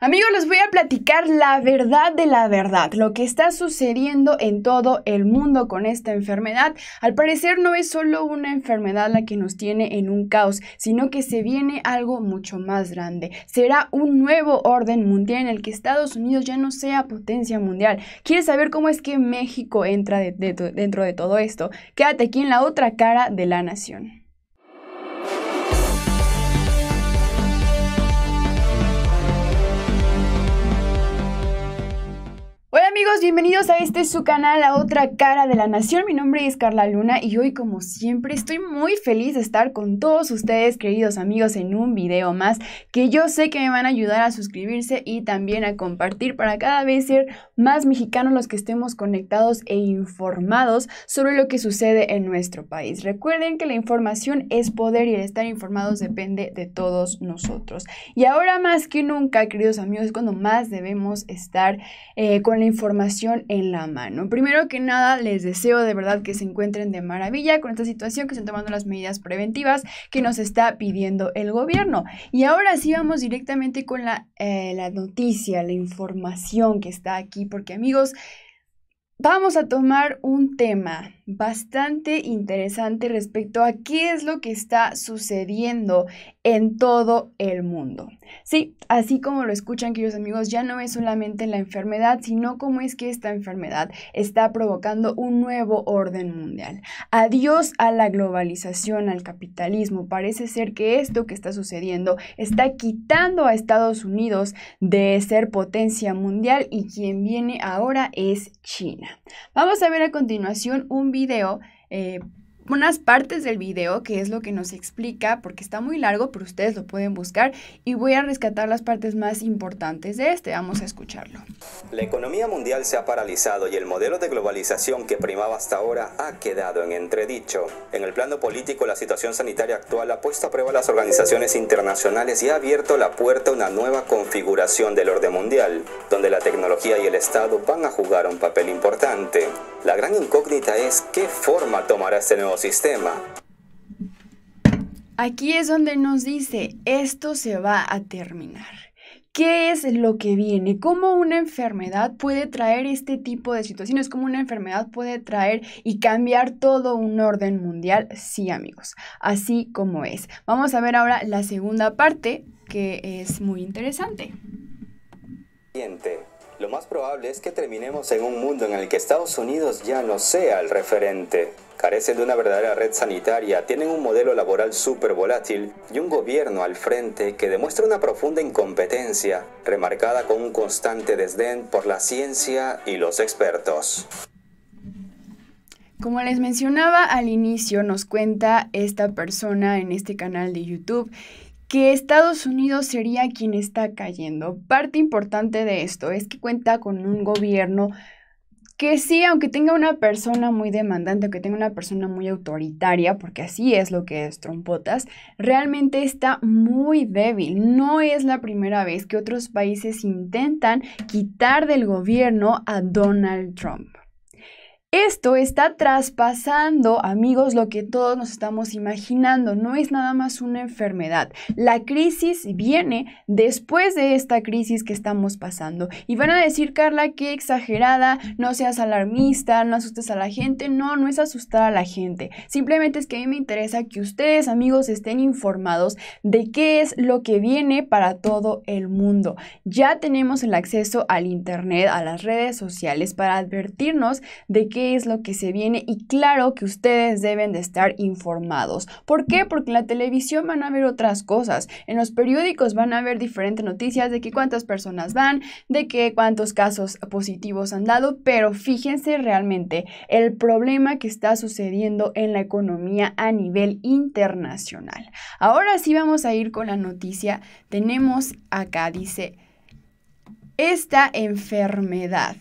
Amigos, les voy a platicar la verdad de la verdad, lo que está sucediendo en todo el mundo con esta enfermedad. Al parecer no es solo una enfermedad la que nos tiene en un caos, sino que se viene algo mucho más grande. Será un nuevo orden mundial en el que Estados Unidos ya no sea potencia mundial. ¿Quieres saber cómo es que México entra dentro de todo esto? Quédate aquí en la otra cara de la nación. bienvenidos a este su canal, a otra cara de la nación. Mi nombre es Carla Luna y hoy como siempre estoy muy feliz de estar con todos ustedes, queridos amigos, en un video más que yo sé que me van a ayudar a suscribirse y también a compartir para cada vez ser más mexicanos los que estemos conectados e informados sobre lo que sucede en nuestro país. Recuerden que la información es poder y el estar informados depende de todos nosotros. Y ahora más que nunca, queridos amigos, es cuando más debemos estar eh, con la información en la mano. Primero que nada, les deseo de verdad que se encuentren de maravilla con esta situación, que están tomando las medidas preventivas que nos está pidiendo el gobierno. Y ahora sí vamos directamente con la, eh, la noticia, la información que está aquí, porque amigos, Vamos a tomar un tema bastante interesante respecto a qué es lo que está sucediendo en todo el mundo. Sí, así como lo escuchan, queridos amigos, ya no es solamente la enfermedad, sino cómo es que esta enfermedad está provocando un nuevo orden mundial. Adiós a la globalización, al capitalismo. Parece ser que esto que está sucediendo está quitando a Estados Unidos de ser potencia mundial y quien viene ahora es China. Vamos a ver a continuación un video eh, unas partes del video que es lo que nos explica, porque está muy largo, pero ustedes lo pueden buscar y voy a rescatar las partes más importantes de este. Vamos a escucharlo. La economía mundial se ha paralizado y el modelo de globalización que primaba hasta ahora ha quedado en entredicho. En el plano político, la situación sanitaria actual ha puesto a prueba las organizaciones internacionales y ha abierto la puerta a una nueva configuración del orden mundial, donde la tecnología y el Estado van a jugar un papel importante. La gran incógnita es qué forma tomará este nuevo sistema. Aquí es donde nos dice, esto se va a terminar. ¿Qué es lo que viene? ¿Cómo una enfermedad puede traer este tipo de situaciones? ¿Cómo una enfermedad puede traer y cambiar todo un orden mundial? Sí, amigos, así como es. Vamos a ver ahora la segunda parte, que es muy interesante. Siguiente. Lo más probable es que terminemos en un mundo en el que Estados Unidos ya no sea el referente. Carecen de una verdadera red sanitaria, tienen un modelo laboral súper volátil y un gobierno al frente que demuestra una profunda incompetencia, remarcada con un constante desdén por la ciencia y los expertos. Como les mencionaba al inicio, nos cuenta esta persona en este canal de YouTube que Estados Unidos sería quien está cayendo. Parte importante de esto es que cuenta con un gobierno que sí, aunque tenga una persona muy demandante, aunque tenga una persona muy autoritaria, porque así es lo que es Trompotas, realmente está muy débil. No es la primera vez que otros países intentan quitar del gobierno a Donald Trump. Esto está traspasando, amigos, lo que todos nos estamos imaginando. No es nada más una enfermedad. La crisis viene después de esta crisis que estamos pasando. Y van a decir, Carla, qué exagerada, no seas alarmista, no asustes a la gente. No, no es asustar a la gente. Simplemente es que a mí me interesa que ustedes, amigos, estén informados de qué es lo que viene para todo el mundo. Ya tenemos el acceso al Internet, a las redes sociales, para advertirnos de qué es lo que se viene y claro que ustedes deben de estar informados. ¿Por qué? Porque en la televisión van a ver otras cosas, en los periódicos van a ver diferentes noticias de que cuántas personas van, de que cuántos casos positivos han dado, pero fíjense realmente el problema que está sucediendo en la economía a nivel internacional. Ahora sí vamos a ir con la noticia. Tenemos acá, dice, esta enfermedad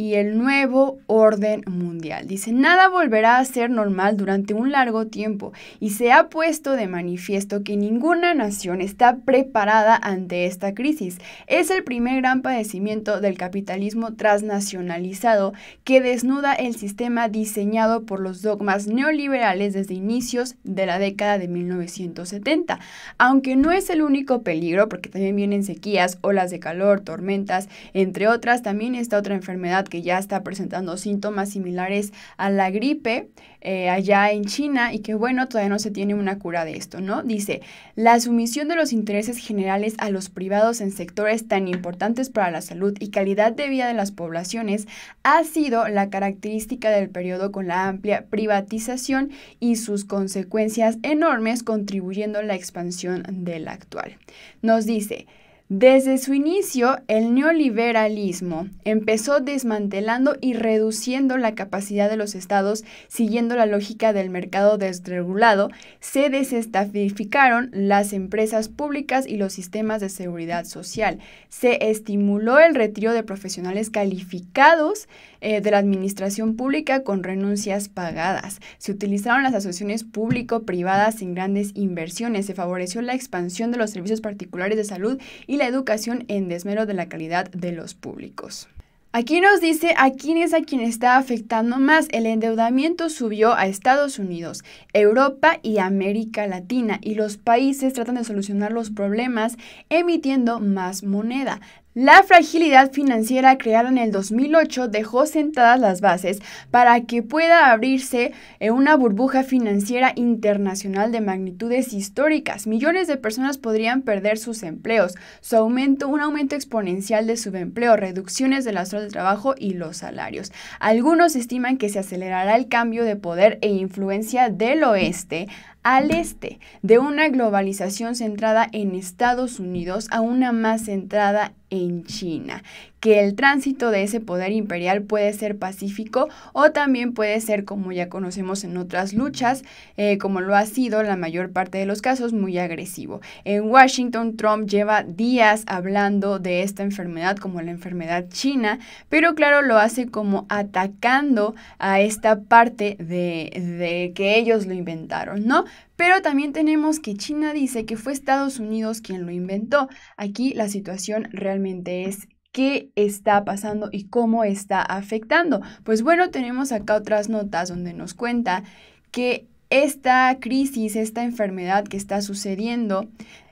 y el nuevo orden mundial. Dice, nada volverá a ser normal durante un largo tiempo y se ha puesto de manifiesto que ninguna nación está preparada ante esta crisis. Es el primer gran padecimiento del capitalismo transnacionalizado que desnuda el sistema diseñado por los dogmas neoliberales desde inicios de la década de 1970. Aunque no es el único peligro, porque también vienen sequías, olas de calor, tormentas, entre otras, también está otra enfermedad que ya está presentando síntomas similares a la gripe eh, allá en China y que bueno, todavía no se tiene una cura de esto, ¿no? Dice, la sumisión de los intereses generales a los privados en sectores tan importantes para la salud y calidad de vida de las poblaciones ha sido la característica del periodo con la amplia privatización y sus consecuencias enormes contribuyendo a la expansión del actual. Nos dice, desde su inicio, el neoliberalismo empezó desmantelando y reduciendo la capacidad de los estados siguiendo la lógica del mercado desregulado, se desestafificaron las empresas públicas y los sistemas de seguridad social, se estimuló el retiro de profesionales calificados eh, de la administración pública con renuncias pagadas. Se utilizaron las asociaciones público-privadas sin grandes inversiones. Se favoreció la expansión de los servicios particulares de salud y la educación en desmero de la calidad de los públicos. Aquí nos dice a quién es a quien está afectando más. El endeudamiento subió a Estados Unidos, Europa y América Latina y los países tratan de solucionar los problemas emitiendo más moneda. La fragilidad financiera creada en el 2008 dejó sentadas las bases para que pueda abrirse eh, una burbuja financiera internacional de magnitudes históricas. Millones de personas podrían perder sus empleos, su aumento, un aumento exponencial de subempleo, reducciones de las horas de trabajo y los salarios. Algunos estiman que se acelerará el cambio de poder e influencia del oeste al este, de una globalización centrada en Estados Unidos a una más centrada en China, que el tránsito de ese poder imperial puede ser pacífico o también puede ser, como ya conocemos en otras luchas, eh, como lo ha sido la mayor parte de los casos, muy agresivo. En Washington, Trump lleva días hablando de esta enfermedad como la enfermedad china, pero claro, lo hace como atacando a esta parte de, de que ellos lo inventaron, ¿no? Pero también tenemos que China dice que fue Estados Unidos quien lo inventó. Aquí la situación realmente es qué está pasando y cómo está afectando. Pues bueno, tenemos acá otras notas donde nos cuenta que esta crisis, esta enfermedad que está sucediendo,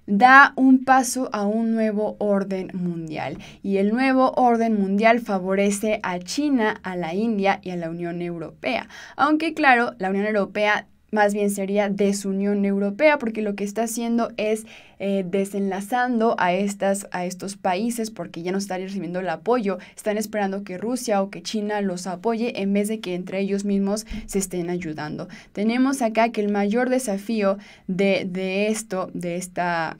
da un paso a un nuevo orden mundial y el nuevo orden mundial favorece a China, a la India y a la Unión Europea. Aunque claro, la Unión Europea más bien sería desunión europea, porque lo que está haciendo es eh, desenlazando a, estas, a estos países porque ya no están recibiendo el apoyo, están esperando que Rusia o que China los apoye en vez de que entre ellos mismos se estén ayudando. Tenemos acá que el mayor desafío de, de esto, de esta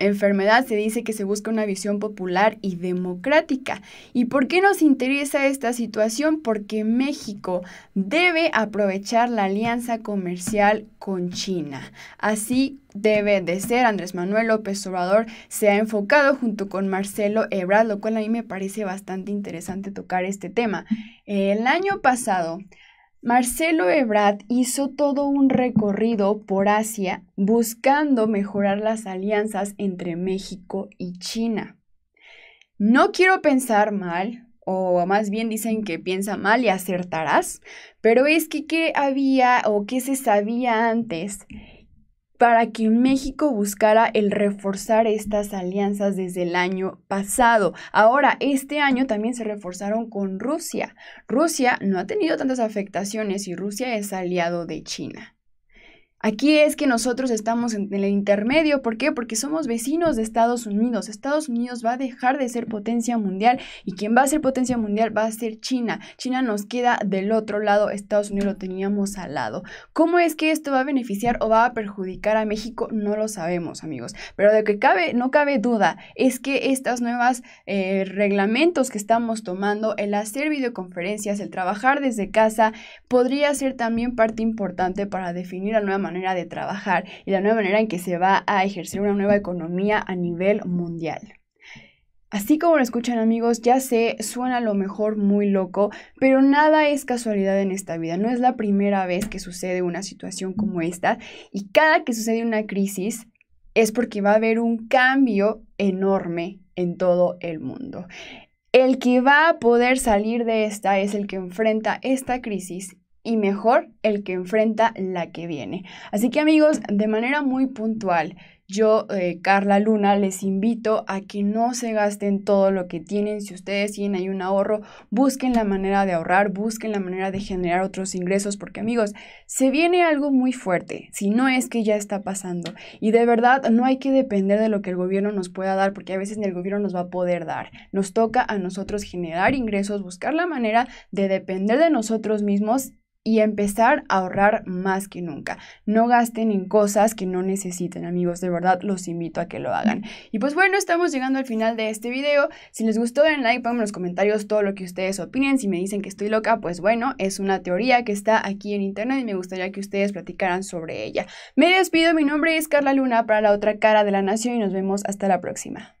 enfermedad se dice que se busca una visión popular y democrática. ¿Y por qué nos interesa esta situación? Porque México debe aprovechar la alianza comercial con China. Así debe de ser. Andrés Manuel López Obrador se ha enfocado junto con Marcelo Ebrard, lo cual a mí me parece bastante interesante tocar este tema. El año pasado, Marcelo Ebrard hizo todo un recorrido por Asia buscando mejorar las alianzas entre México y China. No quiero pensar mal, o más bien dicen que piensa mal y acertarás, pero es que qué había o qué se sabía antes para que México buscara el reforzar estas alianzas desde el año pasado. Ahora, este año también se reforzaron con Rusia. Rusia no ha tenido tantas afectaciones y Rusia es aliado de China. Aquí es que nosotros estamos en el intermedio. ¿Por qué? Porque somos vecinos de Estados Unidos. Estados Unidos va a dejar de ser potencia mundial y quien va a ser potencia mundial va a ser China. China nos queda del otro lado, Estados Unidos lo teníamos al lado. ¿Cómo es que esto va a beneficiar o va a perjudicar a México? No lo sabemos, amigos. Pero de que cabe, no cabe duda, es que estas nuevas eh, reglamentos que estamos tomando, el hacer videoconferencias, el trabajar desde casa, podría ser también parte importante para definir la nueva manera manera de trabajar y la nueva manera en que se va a ejercer una nueva economía a nivel mundial. Así como lo escuchan amigos, ya sé, suena a lo mejor muy loco, pero nada es casualidad en esta vida. No es la primera vez que sucede una situación como esta y cada que sucede una crisis es porque va a haber un cambio enorme en todo el mundo. El que va a poder salir de esta es el que enfrenta esta crisis y mejor el que enfrenta la que viene. Así que amigos, de manera muy puntual, yo, eh, Carla Luna, les invito a que no se gasten todo lo que tienen. Si ustedes tienen ahí un ahorro, busquen la manera de ahorrar, busquen la manera de generar otros ingresos, porque amigos, se viene algo muy fuerte, si no es que ya está pasando. Y de verdad, no hay que depender de lo que el gobierno nos pueda dar, porque a veces ni el gobierno nos va a poder dar. Nos toca a nosotros generar ingresos, buscar la manera de depender de nosotros mismos y empezar a ahorrar más que nunca. No gasten en cosas que no necesiten, amigos, de verdad los invito a que lo hagan. Y pues bueno, estamos llegando al final de este video. Si les gustó, den like, pongan en los comentarios todo lo que ustedes opinen. Si me dicen que estoy loca, pues bueno, es una teoría que está aquí en internet y me gustaría que ustedes platicaran sobre ella. Me despido, mi nombre es Carla Luna para la otra cara de la nación y nos vemos hasta la próxima.